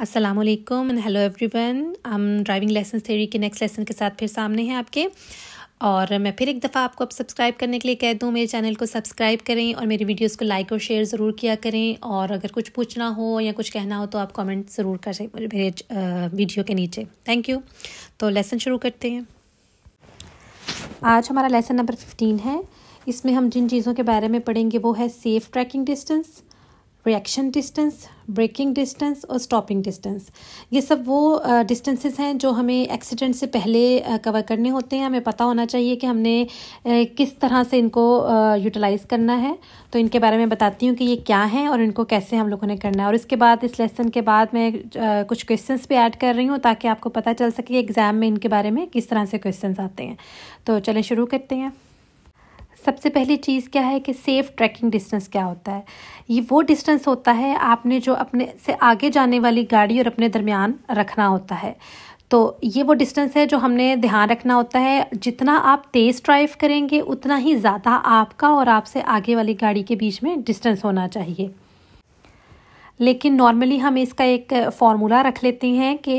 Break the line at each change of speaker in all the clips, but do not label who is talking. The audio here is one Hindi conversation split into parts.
असलम एंड हेलो वन हम ड्राइविंग लाइसेंस थेरी के नेक्स्ट लेसन के साथ फिर सामने हैं आपके और मैं फिर एक दफ़ा आपको अब सब्सक्राइब करने के लिए कह दूँ मेरे चैनल को सब्सक्राइब करें और मेरी वीडियोस को लाइक और शेयर ज़रूर किया करें और अगर कुछ पूछना हो या कुछ कहना हो तो आप कमेंट ज़रूर कर सकते मेरे वीडियो के नीचे थैंक यू तो लेसन शुरू करते हैं आज हमारा लेसन नंबर फिफ्टीन है इसमें हम जिन चीज़ों के बारे में पढ़ेंगे वो है safe tracking distance reaction distance braking distance और स्टॉपिंग डिस्टेंस ये सब वो डिस्टेंसेस हैं जो हमें एक्सीडेंट से पहले कवर करने होते हैं हमें पता होना चाहिए कि हमने किस तरह से इनको यूटिलाइज़ करना है तो इनके बारे में बताती हूँ कि ये क्या हैं और इनको कैसे हम लोगों ने करना है और इसके बाद इस लेसन के बाद मैं कुछ क्वेश्चंस भी ऐड कर रही हूँ ताकि आपको पता चल सके एग्ज़ाम में इनके बारे में किस तरह से क्वेश्चंस आते हैं तो चलें शुरू करते हैं सबसे पहली चीज़ क्या है कि सेफ़ ट्रैकिंग डिस्टेंस क्या होता है ये वो डिस्टेंस होता है आपने जो अपने से आगे जाने वाली गाड़ी और अपने दरमियान रखना होता है तो ये वो डिस्टेंस है जो हमने ध्यान रखना होता है जितना आप तेज़ ड्राइव करेंगे उतना ही ज़्यादा आपका और आपसे आगे वाली गाड़ी के बीच में डिस्टेंस होना चाहिए लेकिन नॉर्मली हम इसका एक फार्मूला रख लेते हैं कि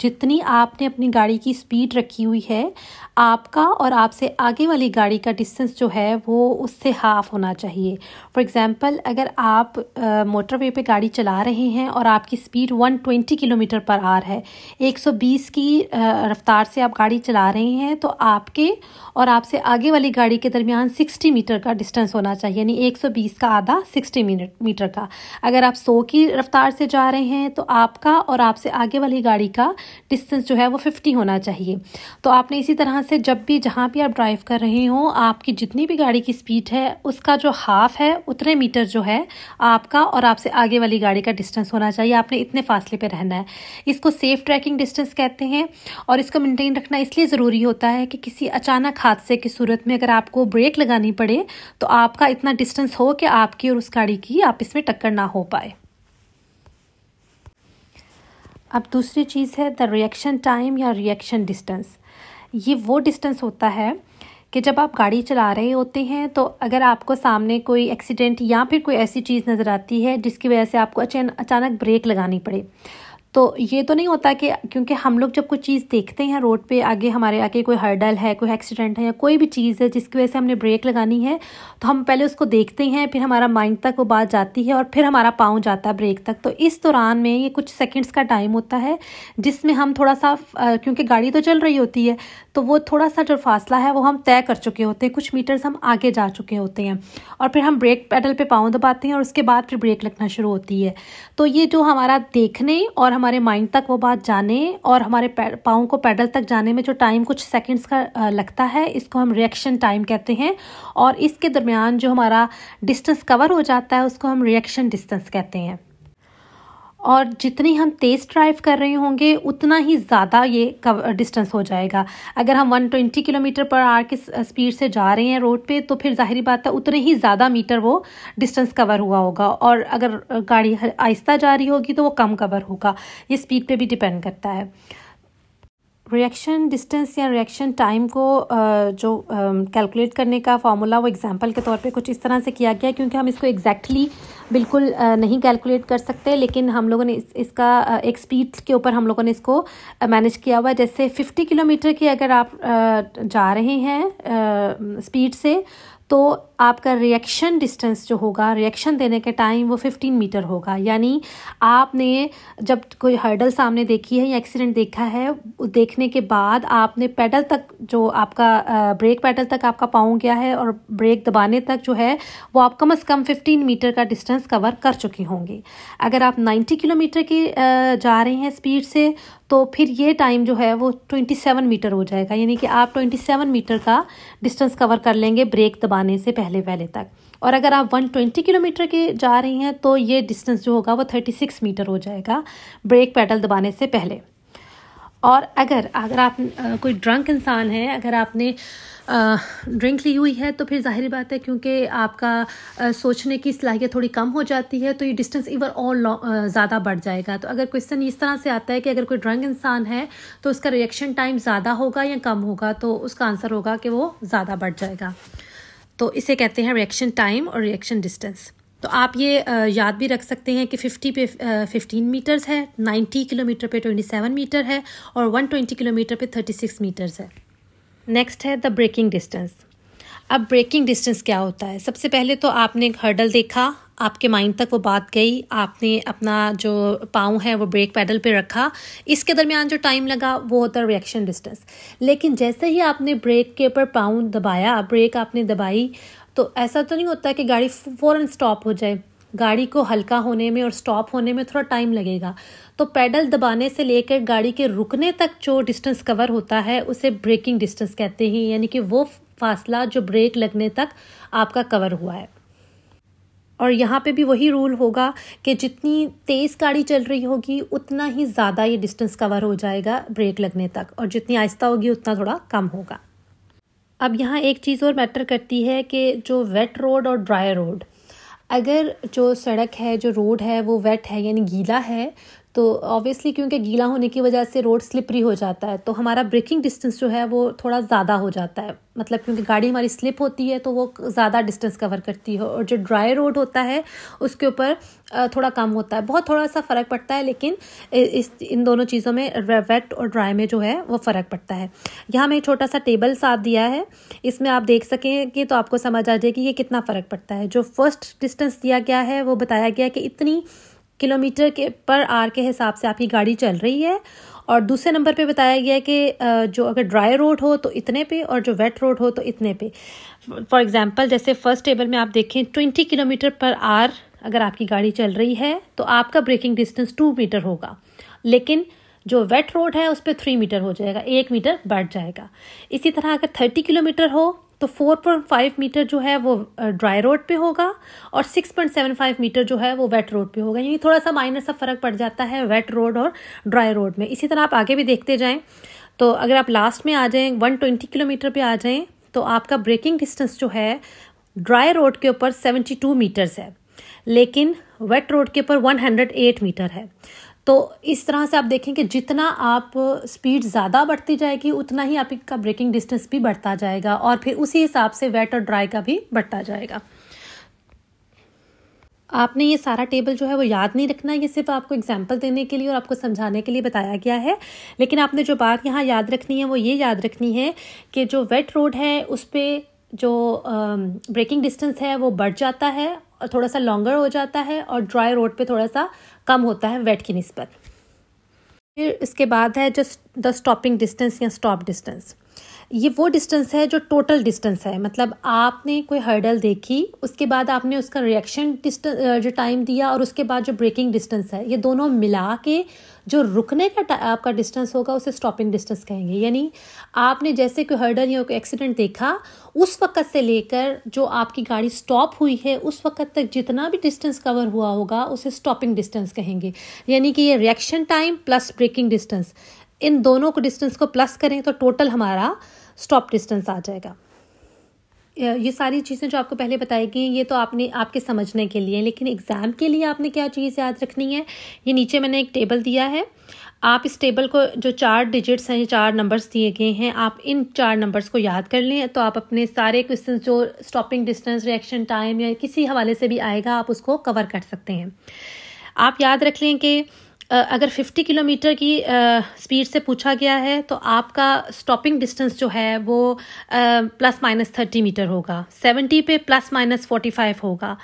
जितनी आपने अपनी गाड़ी की स्पीड रखी हुई है आपका और आपसे आगे वाली गाड़ी का डिस्टेंस जो है वो उससे हाफ होना चाहिए फॉर एग्ज़ाम्पल अगर आप मोटरवे पे गाड़ी चला रहे हैं और आपकी स्पीड 120 किलोमीटर पर आर है 120 की रफ़्तार से आप गाड़ी चला रहे हैं तो आपके और आपसे आगे वाली गाड़ी के दरमियान सिक्सटी मीटर का डिस्टेंस होना चाहिए यानी एक का आधा सिक्सटी मीटर का अगर आप 100 की रफ्तार से जा रहे हैं तो आपका और आपसे आगे वाली गाड़ी का डिस्टेंस जो है वो फिफ्टी होना चाहिए तो आपने इसी तरह से जब भी जहाँ भी आप ड्राइव कर रहे हो आपकी जितनी भी गाड़ी की स्पीड है उसका जो हाफ है उतने मीटर जो है आपका और आपसे आगे वाली गाड़ी का डिस्टेंस होना चाहिए आपने इतने फासले पर रहना है इसको सेफ ट्रैकिंग डिस्टेंस कहते हैं और इसको मेनटेन रखना इसलिए ज़रूरी होता है कि किसी अचानक हादसे की सूरत में अगर आपको ब्रेक लगानी पड़े तो आपका इतना डिस्टेंस हो कि आपकी और उस गाड़ी की आप इसमें टक्कर ना हो पाए अब दूसरी चीज़ है द रिएक्शन टाइम या रिएक्शन डिस्टेंस ये वो डिस्टेंस होता है कि जब आप गाड़ी चला रहे होते हैं तो अगर आपको सामने कोई एक्सीडेंट या फिर कोई ऐसी चीज़ नज़र आती है जिसकी वजह से आपको अचानक ब्रेक लगानी पड़े तो ये तो नहीं होता कि क्योंकि हम लोग जब कोई चीज़ देखते हैं रोड पे आगे हमारे आगे कोई हर्डल है कोई एक्सीडेंट है या कोई भी चीज़ है जिसकी वजह से हमने ब्रेक लगानी है तो हम पहले उसको देखते हैं फिर हमारा माइंड तक वो बात जाती है और फिर हमारा पाँव जाता है ब्रेक तक तो इस दौरान में ये कुछ सेकेंड्स का टाइम होता है जिसमें हम थोड़ा सा क्योंकि गाड़ी तो चल रही होती है तो वो थोड़ा सा जो फासला है वो हम तय कर चुके होते हैं कुछ मीटर्स हम आगे जा चुके होते हैं और फिर हम ब्रेक पैडल पर पाँव दबाते हैं और उसके बाद फिर ब्रेक लगना शुरू होती है तो ये जो हमारा देखने और हमारे माइंड तक वो बात जाने और हमारे पाओं को पैडल तक जाने में जो टाइम कुछ सेकंड्स का लगता है इसको हम रिएक्शन टाइम कहते हैं और इसके दरमियान जो हमारा डिस्टेंस कवर हो जाता है उसको हम रिएक्शन डिस्टेंस कहते हैं और जितनी हम तेज़ ड्राइव कर रहे होंगे उतना ही ज़्यादा ये डिस्टेंस हो जाएगा अगर हम 120 किलोमीटर पर आर की स्पीड से जा रहे हैं रोड पे तो फिर जाहिर बात है उतने ही ज़्यादा मीटर वो डिस्टेंस कवर हुआ होगा और अगर गाड़ी आहिस्ता जा रही होगी तो वो कम कवर होगा ये स्पीड पर भी डिपेंड करता है रिएक्शन डिस्टेंस या रिएक्शन टाइम को जो कैलकुलेट करने का फार्मूला वो एग्जांपल के तौर पे कुछ इस तरह से किया गया क्योंकि हम इसको एग्जैक्टली exactly बिल्कुल नहीं कैलकुलेट कर सकते लेकिन हम लोगों ने इस, इसका एक स्पीड के ऊपर हम लोगों ने इसको मैनेज किया हुआ है जैसे फिफ्टी किलोमीटर की अगर आप जा रहे हैं स्पीड से तो आपका रिएक्शन डिस्टेंस जो होगा रिएक्शन देने के टाइम वो 15 मीटर होगा यानी आपने जब कोई हर्डल सामने देखी है या एक्सीडेंट देखा है देखने के बाद आपने पैडल तक जो आपका ब्रेक पैडल तक आपका पाँव गया है और ब्रेक दबाने तक जो है वो आप कम अज़ कम 15 मीटर का डिस्टेंस कवर कर चुके होंगे अगर आप नाइन्टी किलोमीटर की जा रहे हैं स्पीड से तो फिर ये टाइम जो है वो ट्वेंटी सेवन मीटर हो जाएगा यानी कि आप ट्वेंटी सेवन मीटर का डिस्टेंस कवर कर लेंगे ब्रेक दबाने से पहले पहले तक और अगर आप वन ट्वेंटी किलोमीटर के जा रही हैं तो ये डिस्टेंस जो होगा वो थर्टी सिक्स मीटर हो जाएगा ब्रेक पैडल दबाने से पहले और अगर अगर आप कोई ड्रंक इंसान है अगर आपने ड्रिंक ली हुई है तो फिर जाहिर बात है क्योंकि आपका सोचने की सलाहियत थोड़ी कम हो जाती है तो ये डिस्टेंस इवर और ज़्यादा बढ़ जाएगा तो अगर क्वेश्चन इस तरह से आता है कि अगर कोई ड्रंक इंसान है तो उसका रिएक्शन टाइम ज़्यादा होगा या कम होगा तो उसका आंसर होगा कि वो ज़्यादा बढ़ जाएगा तो इसे कहते हैं रिएक्शन टाइम और रिएक्शन डिस्टेंस तो आप ये याद भी रख सकते हैं कि 50 पे 15 मीटर्स है 90 किलोमीटर पे 27 मीटर है और 120 किलोमीटर पे 36 मीटर्स है नेक्स्ट है द ब्रेकिंग डिस्टेंस अब ब्रेकिंग डिस्टेंस क्या होता है सबसे पहले तो आपने एक हर्डल देखा आपके माइंड तक वो बात गई आपने अपना जो पाँव है वो ब्रेक पैडल पे रखा इसके दरमियान जो टाइम लगा वो होता है रिएक्शन डिस्टेंस लेकिन जैसे ही आपने ब्रेक के ऊपर पाँव दबाया ब्रेक आपने दबाई तो ऐसा तो नहीं होता कि गाड़ी फ़ौरन स्टॉप हो जाए गाड़ी को हल्का होने में और स्टॉप होने में थोड़ा टाइम लगेगा तो पैडल दबाने से लेकर गाड़ी के रुकने तक जो डिस्टेंस कवर होता है उसे ब्रेकिंग डिस्टेंस कहते हैं यानी कि वो फासला जो ब्रेक लगने तक आपका कवर हुआ है और यहाँ पे भी वही रूल होगा कि जितनी तेज़ गाड़ी चल रही होगी उतना ही ज़्यादा ये डिस्टेंस कवर हो जाएगा ब्रेक लगने तक और जितनी आहिस्ता होगी उतना थोड़ा कम होगा अब यहाँ एक चीज़ और मैटर करती है कि जो वेट रोड और ड्राई रोड अगर जो सड़क है जो रोड है वो वेट है यानी गीला है तो ऑब्वियसली क्योंकि गीला होने की वजह से रोड स्लिपरी हो जाता है तो हमारा ब्रेकिंग डिस्टेंस जो है वो थोड़ा ज़्यादा हो जाता है मतलब क्योंकि गाड़ी हमारी स्लिप होती है तो वो ज़्यादा डिस्टेंस कवर करती है और जो ड्राई रोड होता है उसके ऊपर थोड़ा कम होता है बहुत थोड़ा सा फ़र्क पड़ता है लेकिन इस इन दोनों चीज़ों में वेट और ड्राई में जो है वो फ़र्क पड़ता है यहाँ मैं छोटा सा टेबल साथ दिया है इसमें आप देख सकें कि तो आपको समझ आ जाए कि ये कितना फ़र्क पड़ता है जो फर्स्ट डिस्टेंस दिया गया है वो बताया गया कि इतनी किलोमीटर के पर आर के हिसाब से आपकी गाड़ी चल रही है और दूसरे नंबर पे बताया गया है कि जो अगर ड्राई रोड हो तो इतने पे और जो वेट रोड हो तो इतने पे फॉर एग्जांपल जैसे फर्स्ट टेबल में आप देखें ट्वेंटी किलोमीटर पर आर अगर आपकी गाड़ी चल रही है तो आपका ब्रेकिंग डिस्टेंस टू मीटर होगा लेकिन जो वेट रोड है उस पर थ्री मीटर हो जाएगा एक मीटर बढ़ जाएगा इसी तरह अगर थर्टी किलोमीटर हो तो 4.5 मीटर जो है वो ड्राई रोड पे होगा और 6.75 मीटर जो है वो वेट रोड पे होगा यानी थोड़ा सा माइनर सा फ़र्क पड़ जाता है वेट रोड और ड्राई रोड में इसी तरह आप आगे भी देखते जाएं तो अगर आप लास्ट में आ जाए वन किलोमीटर पर आ जाए तो आपका ब्रेकिंग डिस्टेंस जो है ड्राई रोड के ऊपर सेवेंटी मीटर्स है लेकिन वेट रोड के ऊपर वन मीटर है तो इस तरह से आप देखें कि जितना आप स्पीड ज़्यादा बढ़ती जाएगी उतना ही आपका ब्रेकिंग डिस्टेंस भी बढ़ता जाएगा और फिर उसी हिसाब से वेट और ड्राई का भी बढ़ता जाएगा आपने ये सारा टेबल जो है वो याद नहीं रखना ये सिर्फ आपको एग्जाम्पल देने के लिए और आपको समझाने के लिए बताया गया है लेकिन आपने जो बात यहाँ याद रखनी है वो ये याद रखनी है कि जो वेट रोड है उस पर जो ब्रेकिंग डिस्टेंस है वो बढ़ जाता है थोड़ा सा लॉन्गर हो जाता है और ड्राई रोड पे थोड़ा सा कम होता है वेट की नस्बत फिर इसके बाद है जो द स्टॉपिंग डिस्टेंस या स्टॉप डिस्टेंस ये वो डिस्टेंस है जो टोटल डिस्टेंस है मतलब आपने कोई हर्डल देखी उसके बाद आपने उसका रिएक्शन डिस्टेंस जो टाइम दिया और उसके बाद जो ब्रेकिंग डिस्टेंस है ये दोनों मिला के जो रुकने का आपका डिस्टेंस होगा उसे स्टॉपिंग डिस्टेंस कहेंगे यानी आपने जैसे कोई हर्डल या कोई एक्सीडेंट देखा उस वक़्त से लेकर जो आपकी गाड़ी स्टॉप हुई है उस वक़्त तक जितना भी डिस्टेंस कवर हुआ होगा उसे स्टॉपिंग डिस्टेंस कहेंगे यानी कि ये reaction time plus braking distance इन दोनों को डिस्टेंस को प्लस करें तो टोटल हमारा स्टॉप डिस्टेंस आ जाएगा ये सारी चीज़ें जो आपको पहले बताई गई हैं ये तो आपने आपके समझने के लिए लेकिन एग्ज़ाम के लिए आपने क्या चीज़ याद रखनी है ये नीचे मैंने एक टेबल दिया है आप इस टेबल को जो चार डिजिट्स हैं चार नंबर्स दिए गए हैं आप इन चार नंबर्स को याद कर लें तो आप अपने सारे क्वेश्चन जो स्टॉपिंग डिस्टेंस रिएक्शन टाइम या किसी हवाले से भी आएगा आप उसको कवर कर सकते हैं आप याद रख लें कि अगर 50 किलोमीटर की स्पीड से पूछा गया है तो आपका स्टॉपिंग डिस्टेंस जो है वो प्लस माइनस थर्टी मीटर होगा 70 पे प्लस माइनस 45 फाइव होगा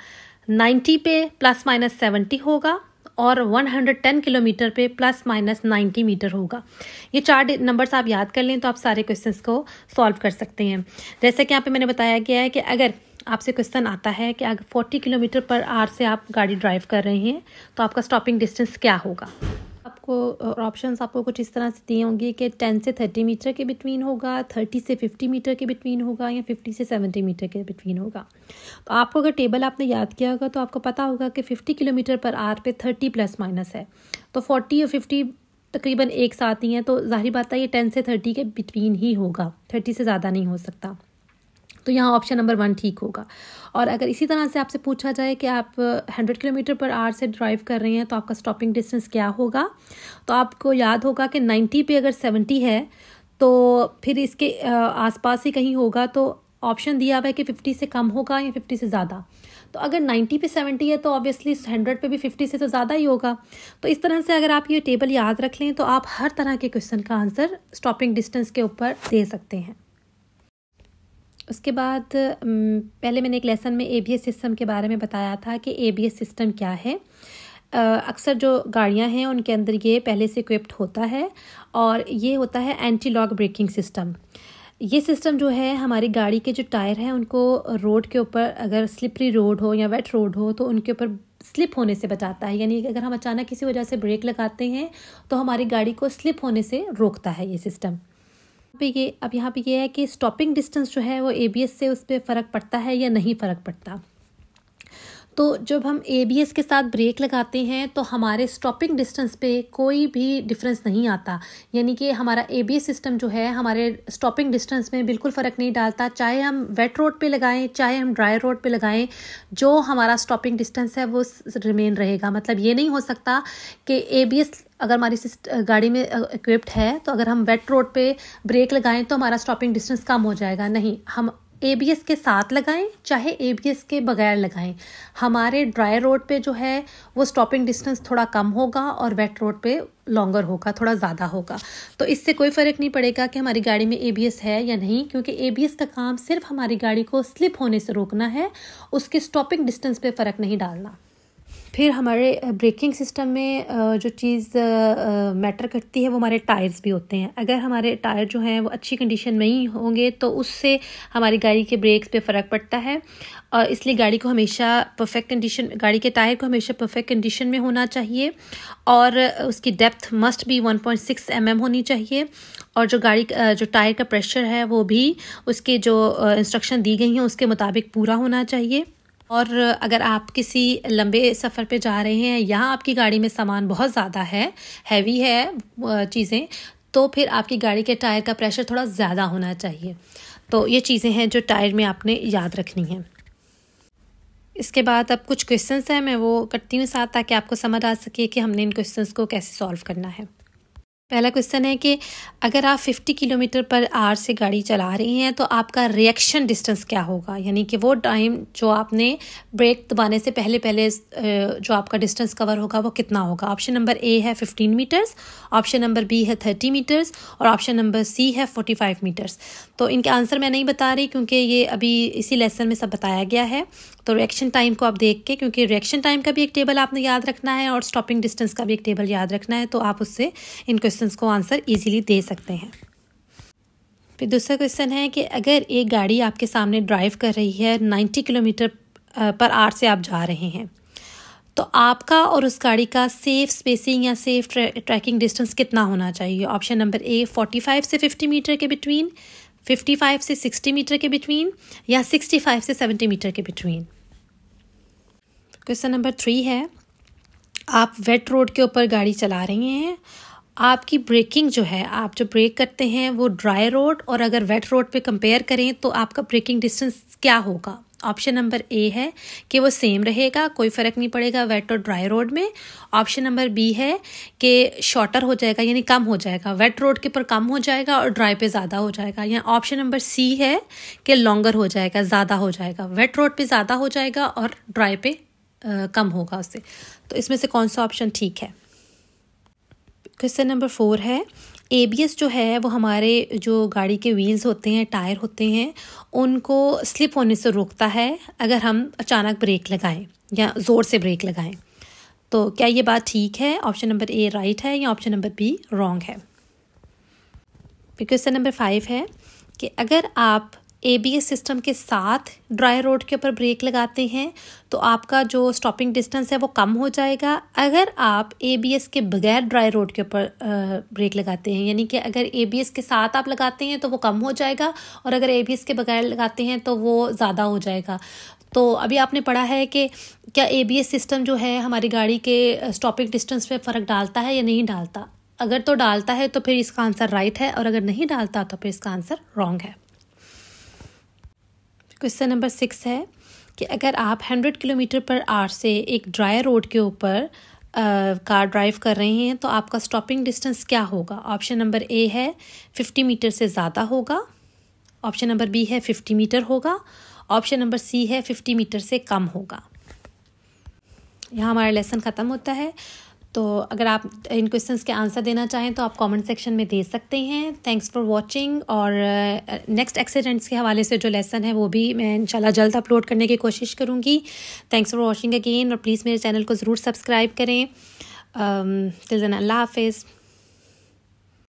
90 पे प्लस माइनस सेवेंटी होगा और 110 किलोमीटर पे प्लस माइनस 90 मीटर होगा ये चार नंबर्स आप याद कर लें तो आप सारे क्वेश्चंस को सॉल्व कर सकते हैं जैसे कि यहाँ पे मैंने बताया गया है कि अगर आपसे क्वेश्चन आता है कि अगर 40 किलोमीटर पर आर से आप गाड़ी ड्राइव कर रहे हैं तो आपका स्टॉपिंग डिस्टेंस क्या होगा आपको ऑप्शन आपको कुछ इस तरह से दिए होंगे कि टेन से थर्टी मीटर के बिटवीन होगा थर्टी से फिफ्टी मीटर के बिटवीन होगा या फिफ्टी से सेवेंटी मीटर के बिटवीन होगा तो आपको अगर टेबल आपने याद किया होगा तो आपको पता होगा कि फिफ्टी किलोमीटर पर आर पे थर्टी प्लस माइनस है तो फोर्टी और फिफ्टी तकरीबन एक साथ ही हैं तो जाहिर बात है ये टेन से थर्टी के बिटवीन ही होगा थर्टी से ज़्यादा नहीं हो सकता तो यहाँ ऑप्शन नंबर वन ठीक होगा और अगर इसी तरह से आपसे पूछा जाए कि आप हंड्रेड किलोमीटर पर आर से ड्राइव कर रहे हैं तो आपका स्टॉपिंग डिस्टेंस क्या होगा तो आपको याद होगा कि नाइन्टी पे अगर सेवेंटी है तो फिर इसके आसपास ही कहीं होगा तो ऑप्शन दिया हुआ है कि फिफ्टी से कम होगा या फिफ्टी से ज़्यादा तो अगर नाइन्टी पे सेवेंटी है तो ऑब्वियसली हंड्रेड पे भी फिफ्टी से तो ज़्यादा ही होगा तो इस तरह से अगर आप ये टेबल याद रख लें तो आप हर तरह के क्वेश्चन का आंसर स्टॉपिंग डिस्टेंस के ऊपर दे सकते हैं उसके बाद पहले मैंने एक लेसन में ए सिस्टम के बारे में बताया था कि ए सिस्टम क्या है अक्सर जो गाड़ियां हैं उनके अंदर ये पहले से इक्विप्ड होता है और ये होता है एंटी लॉक ब्रेकिंग सिस्टम ये सिस्टम जो है हमारी गाड़ी के जो टायर हैं उनको रोड के ऊपर अगर स्लिपरी रोड हो या वेट रोड हो तो उनके ऊपर स्लिप होने से बचाता है यानी अगर हम अचानक किसी वजह से ब्रेक लगाते हैं तो हमारी गाड़ी को स्लिप होने से रोकता है ये सिस्टम पे ये अब यहाँ पे ये है कि स्टॉपिंग डिस्टेंस जो है वो ए से उस पर फ़र्क पड़ता है या नहीं फ़र्क पड़ता तो जब हम ए के साथ ब्रेक लगाते हैं तो हमारे स्टॉपिंग डिस्टेंस पे कोई भी डिफरेंस नहीं आता यानी कि हमारा ए सिस्टम जो है हमारे स्टॉपिंग डिस्टेंस में बिल्कुल फ़र्क नहीं डालता चाहे हम वेट रोड पे लगाएं चाहे हम ड्राई रोड पे लगाएं जो हमारा स्टॉपिंग डिस्टेंस है वो रिमेन रहेगा मतलब ये नहीं हो सकता कि ए अगर हमारी गाड़ी में इक्विप्ड है तो अगर हम वेट रोड पे ब्रेक लगाएं तो हमारा स्टॉपिंग डिस्टेंस कम हो जाएगा नहीं हम ए के साथ लगाएं चाहे ए के बगैर लगाएं हमारे ड्राई रोड पे जो है वो स्टॉपिंग डिस्टेंस थोड़ा कम होगा और वेट रोड पे लॉन्गर होगा थोड़ा ज़्यादा होगा तो इससे कोई फ़र्क नहीं पड़ेगा कि हमारी गाड़ी में ए है या नहीं क्योंकि ए का काम सिर्फ हमारी गाड़ी को स्लिप होने से रोकना है उसके स्टॉपिंग डिस्टेंस पर फ़र्क नहीं डालना फिर हमारे ब्रेकिंग सिस्टम में जो चीज़ मैटर करती है वो हमारे टायर्स भी होते हैं अगर हमारे टायर जो हैं वो अच्छी कंडीशन में ही होंगे तो उससे हमारी गाड़ी के ब्रेक्स पे फ़र्क पड़ता है और इसलिए गाड़ी को हमेशा परफेक्ट कंडीशन गाड़ी के टायर को हमेशा परफेक्ट कंडीशन में होना चाहिए और उसकी डेप्थ मस्ट भी one point six M M होनी चाहिए और जो गाड़ी जो टायर का प्रेशर है वो भी उसके जो इंस्ट्रक्शन दी गई हैं उसके मुताबिक पूरा होना चाहिए और अगर आप किसी लंबे सफ़र पे जा रहे हैं या आपकी गाड़ी में सामान बहुत ज़्यादा है हैवी है चीज़ें तो फिर आपकी गाड़ी के टायर का प्रेशर थोड़ा ज़्यादा होना चाहिए तो ये चीज़ें हैं जो टायर में आपने याद रखनी है इसके बाद अब कुछ क्वेश्चंस हैं मैं वो करती हूँ साथ ताकि आपको समझ आ सके कि हमने इन क्वेश्चंस को कैसे सॉल्व करना है पहला क्वेश्चन है कि अगर आप 50 किलोमीटर पर आर से गाड़ी चला रहे हैं तो आपका रिएक्शन डिस्टेंस क्या होगा यानी कि वो टाइम जो आपने ब्रेक दबाने से पहले पहले जो आपका डिस्टेंस कवर होगा वो कितना होगा ऑप्शन नंबर ए है 15 मीटर्स ऑप्शन नंबर बी है 30 मीटर्स और ऑप्शन नंबर सी है 45 मीटर्स तो इनके आंसर मैं नहीं बता रही क्योंकि ये अभी इसी लेसन में सब बताया गया है तो रिएक्शन टाइम को आप देख के क्योंकि रिएक्शन टाइम का भी एक टेबल आपने याद रखना है और स्टॉपिंग डिस्टेंस का भी एक टेबल याद रखना है तो आप उससे इन क्वेश्चन को आंसर ईजिली दे सकते हैं फिर दूसरा क्वेश्चन है कि अगर एक गाड़ी आपके सामने ड्राइव कर रही है नाइन्टी किलोमीटर पर आर से आप जा रहे हैं तो आपका और उस गाड़ी का सेफ स्पेसिंग या सेफ ट्रैकिंग डिस्टेंस कितना होना चाहिए option number A forty five से फिफ्टी मीटर के बिटवीन फिफ्टी फाइव से सिक्सटी मीटर के बिटवीन या सिक्सटी फाइव से सेवेंटी मीटर के बिटवीन क्वेश्चन नंबर थ्री है आप वेट रोड के ऊपर गाड़ी चला रही हैं आपकी ब्रेकिंग जो है आप जो ब्रेक करते हैं वो ड्राई रोड और अगर वेट रोड पे कंपेयर करें तो आपका ब्रेकिंग डिस्टेंस क्या होगा ऑप्शन नंबर ए है कि वो सेम रहेगा कोई फ़र्क नहीं पड़ेगा वेट और ड्राई रोड में ऑप्शन नंबर बी है कि शॉर्टर हो जाएगा यानी कम हो जाएगा वेट रोड के ऊपर कम हो जाएगा और ड्राई पे ज़्यादा हो जाएगा या ऑप्शन नंबर सी है कि लॉन्गर हो जाएगा ज़्यादा हो जाएगा वेट रोड पे ज़्यादा हो जाएगा और ड्राई पे कम होगा उससे तो इसमें से कौन सा ऑप्शन ठीक है क्वेश्चन नंबर फोर है ए जो है वो हमारे जो गाड़ी के व्हील्स होते हैं टायर होते हैं उनको स्लिप होने से रोकता है अगर हम अचानक ब्रेक लगाएं या ज़ोर से ब्रेक लगाएं तो क्या ये बात ठीक है ऑप्शन नंबर ए राइट है या ऑप्शन नंबर बी रॉन्ग है क्वेश्चन नंबर फाइव है कि अगर आप ए बी एस सिस्टम के साथ ड्राई रोड के ऊपर ब्रेक लगाते हैं तो आपका जो स्टॉपिंग डिस्टेंस है वो कम हो जाएगा अगर आप ए के बगैर ड्राई रोड के ऊपर ब्रेक लगाते हैं यानी कि अगर ए बी एस के साथ आप लगाते हैं तो वो कम हो जाएगा और अगर ए बी एस के बगैर लगाते हैं तो वो ज़्यादा हो जाएगा तो अभी आपने पढ़ा है कि क्या ए बी एस सिस्टम जो है हमारी गाड़ी के स्टॉपिंग डिस्टेंस पे फ़र्क डालता है या नहीं डालता अगर तो डालता है तो फिर इसका आंसर राइट है और अगर नहीं डालता तो फिर इसका आंसर रॉन्ग है क्वेश्चन नंबर सिक्स है कि अगर आप हंड्रेड किलोमीटर पर आर से एक ड्राई रोड के ऊपर कार ड्राइव कर रहे हैं तो आपका स्टॉपिंग डिस्टेंस क्या होगा ऑप्शन नंबर ए है फिफ्टी मीटर से ज़्यादा होगा ऑप्शन नंबर बी है फिफ्टी मीटर होगा ऑप्शन नंबर सी है फिफ्टी मीटर से कम होगा यहाँ हमारा लेसन ख़त्म होता है तो अगर आप इन क्वेश्चन के आंसर देना चाहें तो आप कमेंट सेक्शन में दे सकते हैं थैंक्स फॉर वाचिंग और नेक्स्ट uh, एक्सीडेंट्स के हवाले से जो लेसन है वो भी मैं इंशाल्लाह जल्द अपलोड करने की कोशिश करूँगी थैंक्स फॉर वॉचिंग अगेन और प्लीज़ मेरे चैनल को ज़रूर सब्सक्राइब करें um, till then